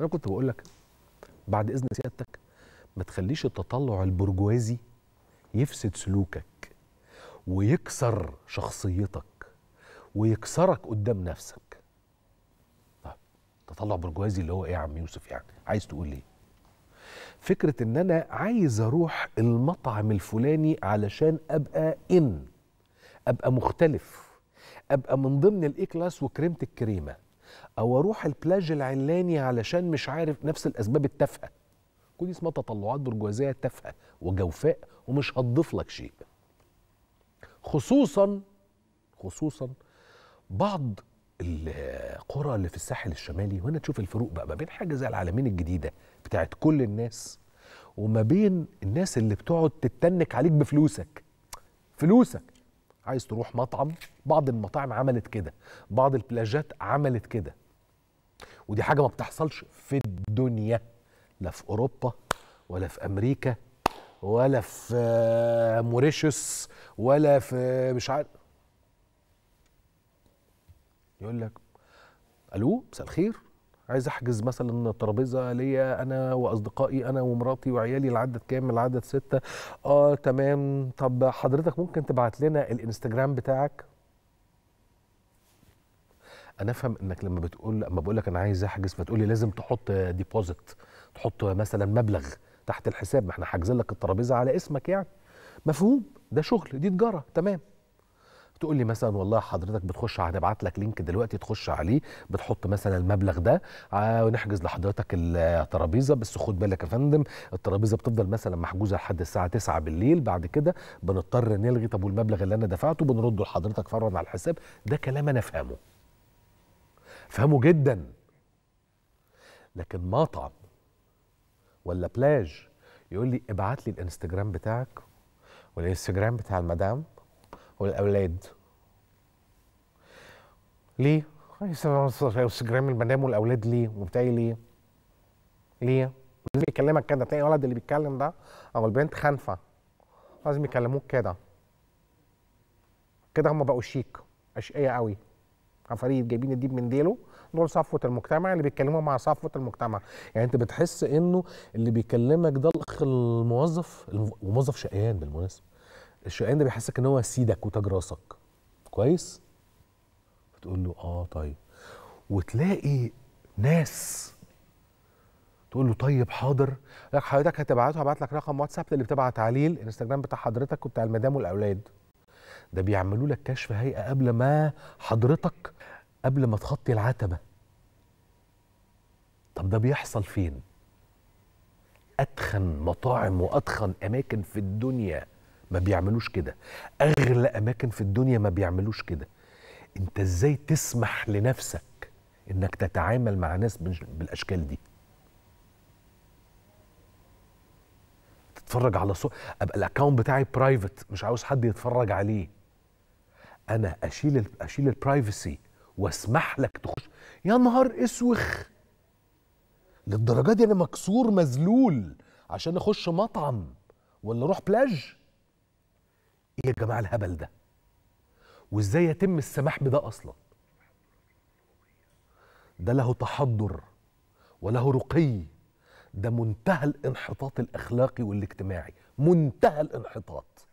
وانا كنت بقول لك بعد اذن سيادتك ما تخليش التطلع البرجوازي يفسد سلوكك ويكسر شخصيتك ويكسرك قدام نفسك طيب تطلع برجوازي اللي هو ايه يا عم يوسف يعني عايز تقول ايه فكره ان انا عايز اروح المطعم الفلاني علشان ابقى ان ابقى مختلف ابقى من ضمن الاي كلاس وكريمه الكريمه او اروح البلاج العلاني علشان مش عارف نفس الاسباب التافهه كل دي اسمها تطلعات برجوازيه تافهه وجوفاء ومش هتضيف لك شيء خصوصا خصوصا بعض القرى اللي في الساحل الشمالي وهنا تشوف الفروق بقى ما بين حاجه زي العالمين الجديده بتاعت كل الناس وما بين الناس اللي بتقعد تتنك عليك بفلوسك فلوسك عايز تروح مطعم بعض المطاعم عملت كده بعض البلاجات عملت كده ودي حاجه ما بتحصلش في الدنيا لا في اوروبا ولا في امريكا ولا في موريشيوس ولا في مش عارف يقول لك الو مساء الخير عايز احجز مثلا ترابيزه ليا انا واصدقائي انا ومراتي وعيالي العدد كام العدد سته اه تمام طب حضرتك ممكن تبعت لنا الانستجرام بتاعك انا افهم انك لما بتقول لما بقول لك انا عايز احجز فتقول لي لازم تحط ديبوزيت تحط مثلا مبلغ تحت الحساب ما احنا حاجزين لك الترابيزه على اسمك يعني مفهوم ده شغل دي تجاره تمام تقول لي مثلا والله حضرتك بتخش هنبعت لك لينك دلوقتي تخش عليه بتحط مثلا المبلغ ده آه، ونحجز لحضرتك الترابيزه بس خد بالك يا فندم الترابيزه بتفضل مثلا محجوزه لحد الساعه 9 بالليل بعد كده بنضطر نلغي طب والمبلغ اللي انا دفعته بنرده لحضرتك فورا على الحساب ده كلام انا فاهمه فاهمه جدا لكن مطعم ولا بلاج يقول لي ابعت لي الانستجرام بتاعك والانستجرام بتاع المدام والأولاد ليه؟ انستجرام المدام والاولاد ليه؟ وبتاعي ليه؟ ليه؟ لازم يكلمك كده تلاقي الولد اللي بيتكلم ده او البنت خانفه لازم يكلموك كده كده هم بقوا شيك اشقياء قوي عفاريت جايبين الديب من ديله دول صفوه المجتمع اللي بيتكلموا مع صفوه المجتمع يعني انت بتحس انه اللي بيكلمك ده الاخ الموظف الموظف شقيان بالمناسبه الشقيان ده بيحسسك ان هو سيدك وتاج راسك كويس فتقول له اه طيب وتلاقي ناس تقول له طيب حاضر لك حضرتك هتبعته هبعت لك رقم واتساب اللي بتبعت عليه الانستجرام بتاع حضرتك وبتاع المدام والاولاد ده بيعملوا لك كشف هيئه قبل ما حضرتك قبل ما تخطي العتبه طب ده بيحصل فين اتخن مطاعم واتخن اماكن في الدنيا ما بيعملوش كده اغلى اماكن في الدنيا ما بيعملوش كده انت ازاي تسمح لنفسك انك تتعامل مع ناس بالاشكال دي تتفرج على صور ابقى الاكونت بتاعي برايفت مش عاوز حد يتفرج عليه انا اشيل الـ اشيل البرايفسي واسمح لك تخش يا نهار اسوخ للدرجه دي انا مكسور مذلول عشان اخش مطعم ولا اروح بلاج ايه يا جماعه الهبل ده وازاي يتم السماح بده اصلا ده له تحضر وله رقي ده منتهى الانحطاط الاخلاقي والاجتماعي منتهى الانحطاط